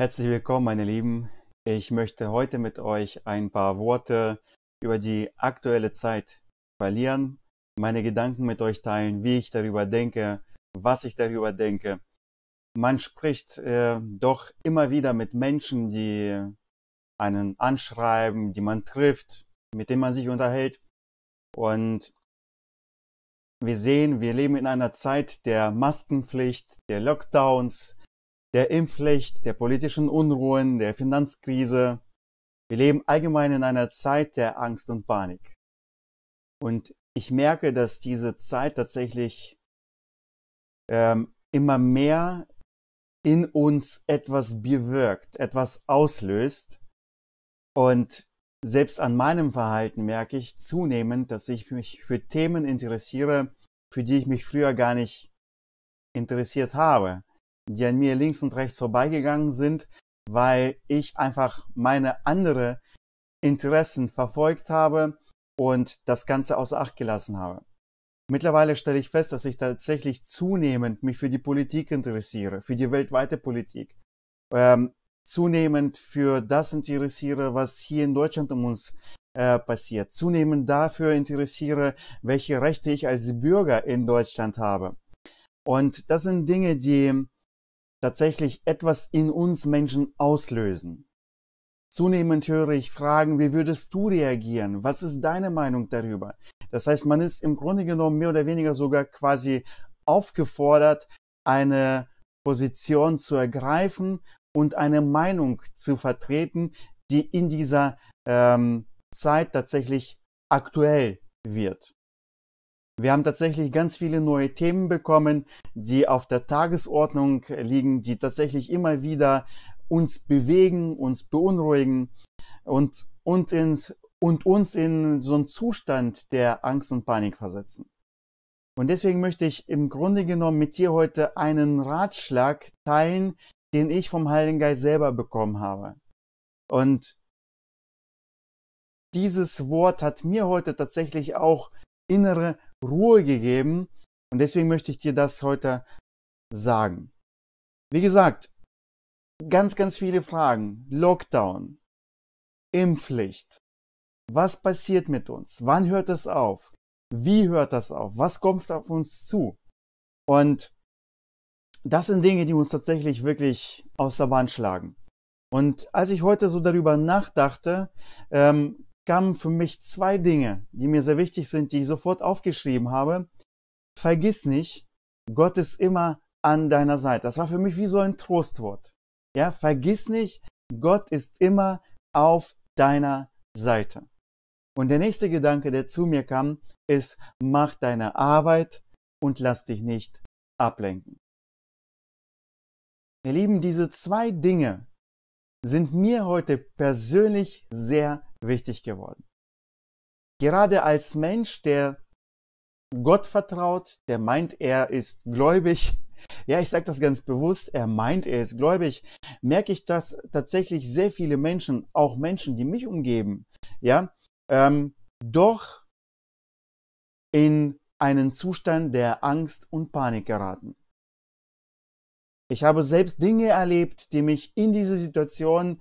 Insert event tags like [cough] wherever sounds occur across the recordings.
Herzlich willkommen, meine Lieben. Ich möchte heute mit euch ein paar Worte über die aktuelle Zeit verlieren, meine Gedanken mit euch teilen, wie ich darüber denke, was ich darüber denke. Man spricht äh, doch immer wieder mit Menschen, die einen anschreiben, die man trifft, mit denen man sich unterhält. Und wir sehen, wir leben in einer Zeit der Maskenpflicht, der Lockdowns, der Impfpflicht, der politischen Unruhen, der Finanzkrise. Wir leben allgemein in einer Zeit der Angst und Panik. Und ich merke, dass diese Zeit tatsächlich ähm, immer mehr in uns etwas bewirkt, etwas auslöst. Und selbst an meinem Verhalten merke ich zunehmend, dass ich mich für Themen interessiere, für die ich mich früher gar nicht interessiert habe die an mir links und rechts vorbeigegangen sind, weil ich einfach meine andere Interessen verfolgt habe und das Ganze außer Acht gelassen habe. Mittlerweile stelle ich fest, dass ich tatsächlich zunehmend mich für die Politik interessiere, für die weltweite Politik, ähm, zunehmend für das interessiere, was hier in Deutschland um uns äh, passiert, zunehmend dafür interessiere, welche Rechte ich als Bürger in Deutschland habe. Und das sind Dinge, die tatsächlich etwas in uns Menschen auslösen. Zunehmend höre ich Fragen, wie würdest du reagieren? Was ist deine Meinung darüber? Das heißt, man ist im Grunde genommen mehr oder weniger sogar quasi aufgefordert, eine Position zu ergreifen und eine Meinung zu vertreten, die in dieser ähm, Zeit tatsächlich aktuell wird. Wir haben tatsächlich ganz viele neue Themen bekommen, die auf der Tagesordnung liegen, die tatsächlich immer wieder uns bewegen, uns beunruhigen und, und, ins, und uns in so einen Zustand der Angst und Panik versetzen. Und deswegen möchte ich im Grunde genommen mit dir heute einen Ratschlag teilen, den ich vom Heiligen Geist selber bekommen habe. Und dieses Wort hat mir heute tatsächlich auch innere Ruhe gegeben. Und deswegen möchte ich dir das heute sagen. Wie gesagt, ganz, ganz viele Fragen. Lockdown, Impfpflicht. Was passiert mit uns? Wann hört das auf? Wie hört das auf? Was kommt auf uns zu? Und das sind Dinge, die uns tatsächlich wirklich aus der Bahn schlagen. Und als ich heute so darüber nachdachte, ähm, kamen für mich zwei Dinge, die mir sehr wichtig sind, die ich sofort aufgeschrieben habe. Vergiss nicht, Gott ist immer an deiner Seite. Das war für mich wie so ein Trostwort. Ja, vergiss nicht, Gott ist immer auf deiner Seite. Und der nächste Gedanke, der zu mir kam, ist, mach deine Arbeit und lass dich nicht ablenken. Ihr Lieben, diese zwei Dinge, sind mir heute persönlich sehr wichtig geworden. Gerade als Mensch, der Gott vertraut, der meint, er ist gläubig, [laughs] ja, ich sage das ganz bewusst, er meint, er ist gläubig, merke ich, dass tatsächlich sehr viele Menschen, auch Menschen, die mich umgeben, ja, ähm, doch in einen Zustand der Angst und Panik geraten. Ich habe selbst Dinge erlebt, die mich in diese Situation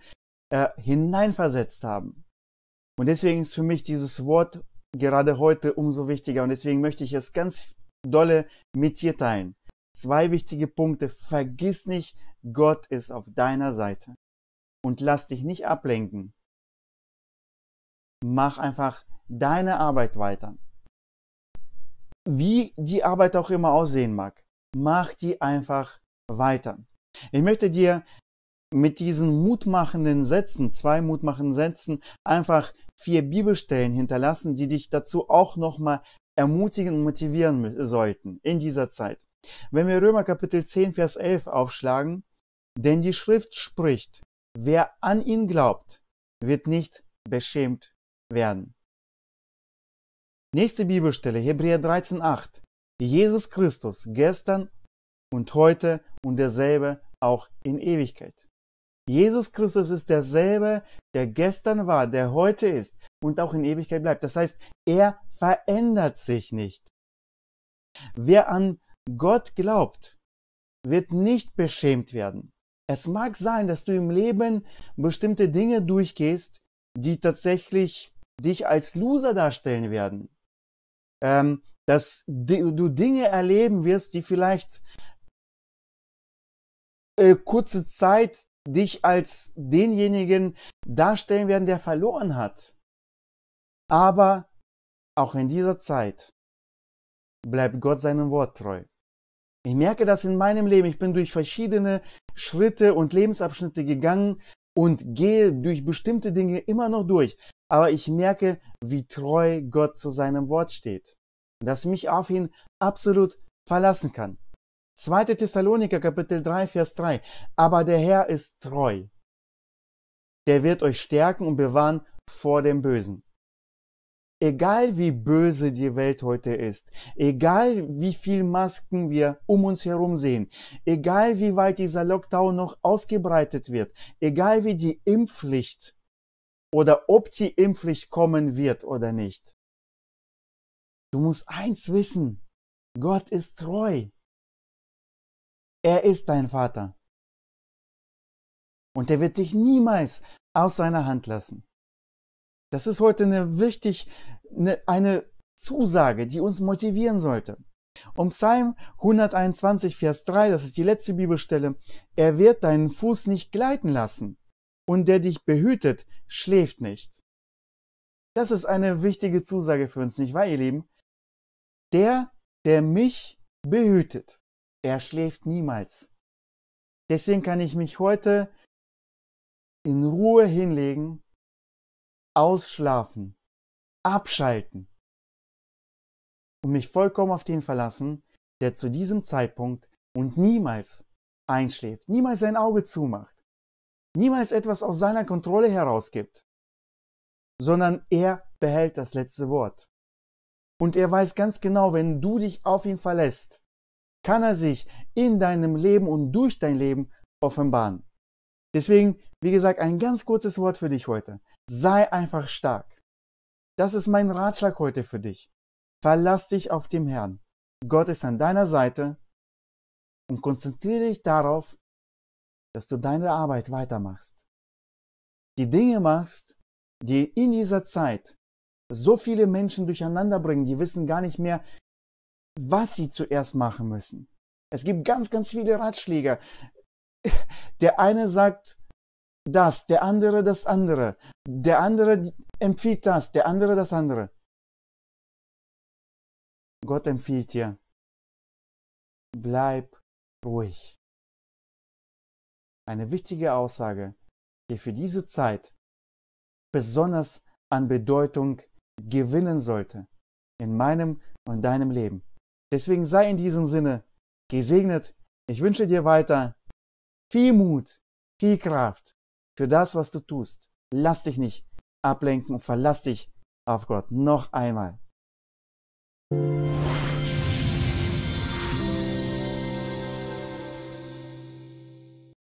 äh, hineinversetzt haben. Und deswegen ist für mich dieses Wort gerade heute umso wichtiger. Und deswegen möchte ich es ganz dolle mit dir teilen. Zwei wichtige Punkte. Vergiss nicht, Gott ist auf deiner Seite. Und lass dich nicht ablenken. Mach einfach deine Arbeit weiter. Wie die Arbeit auch immer aussehen mag, mach die einfach weiter. Ich möchte dir mit diesen mutmachenden Sätzen, zwei mutmachenden Sätzen, einfach vier Bibelstellen hinterlassen, die dich dazu auch nochmal ermutigen und motivieren sollten in dieser Zeit. Wenn wir Römer Kapitel 10, Vers 11 aufschlagen, denn die Schrift spricht, wer an ihn glaubt, wird nicht beschämt werden. Nächste Bibelstelle, Hebräer 13, 8. Jesus Christus, gestern und heute und derselbe auch in Ewigkeit. Jesus Christus ist derselbe, der gestern war, der heute ist und auch in Ewigkeit bleibt. Das heißt, er verändert sich nicht. Wer an Gott glaubt, wird nicht beschämt werden. Es mag sein, dass du im Leben bestimmte Dinge durchgehst, die tatsächlich dich als Loser darstellen werden. Ähm, dass du Dinge erleben wirst, die vielleicht äh, kurze Zeit dich als denjenigen darstellen werden, der verloren hat. Aber auch in dieser Zeit bleibt Gott seinem Wort treu. Ich merke das in meinem Leben. Ich bin durch verschiedene Schritte und Lebensabschnitte gegangen und gehe durch bestimmte Dinge immer noch durch. Aber ich merke, wie treu Gott zu seinem Wort steht. Dass ich mich auf ihn absolut verlassen kann. 2. Thessaloniker Kapitel 3, Vers 3. Aber der Herr ist treu. Der wird euch stärken und bewahren vor dem Bösen. Egal wie böse die Welt heute ist, egal wie viel Masken wir um uns herum sehen, egal wie weit dieser Lockdown noch ausgebreitet wird, egal wie die Impfpflicht oder ob die Impfpflicht kommen wird oder nicht. Du musst eins wissen, Gott ist treu. Er ist dein Vater. Und er wird dich niemals aus seiner Hand lassen. Das ist heute eine wichtig, eine, eine Zusage, die uns motivieren sollte. Um Psalm 121, Vers 3, das ist die letzte Bibelstelle, er wird deinen Fuß nicht gleiten lassen und der dich behütet, schläft nicht. Das ist eine wichtige Zusage für uns, nicht wahr, ihr Lieben? Der, der mich behütet. Er schläft niemals. Deswegen kann ich mich heute in Ruhe hinlegen, ausschlafen, abschalten und mich vollkommen auf den verlassen, der zu diesem Zeitpunkt und niemals einschläft, niemals sein Auge zumacht, niemals etwas aus seiner Kontrolle herausgibt, sondern er behält das letzte Wort. Und er weiß ganz genau, wenn du dich auf ihn verlässt, kann er sich in deinem Leben und durch dein Leben offenbaren. Deswegen, wie gesagt, ein ganz kurzes Wort für dich heute. Sei einfach stark. Das ist mein Ratschlag heute für dich. Verlass dich auf den Herrn. Gott ist an deiner Seite und konzentriere dich darauf, dass du deine Arbeit weitermachst. Die Dinge machst, die in dieser Zeit so viele Menschen durcheinander bringen, die wissen gar nicht mehr, was sie zuerst machen müssen. Es gibt ganz, ganz viele Ratschläge. Der eine sagt das, der andere das andere, der andere empfiehlt das, der andere das andere. Gott empfiehlt dir, bleib ruhig. Eine wichtige Aussage, die für diese Zeit besonders an Bedeutung gewinnen sollte in meinem und deinem Leben. Deswegen sei in diesem Sinne gesegnet. Ich wünsche dir weiter viel Mut, viel Kraft für das, was du tust. Lass dich nicht ablenken und verlass dich auf Gott. Noch einmal.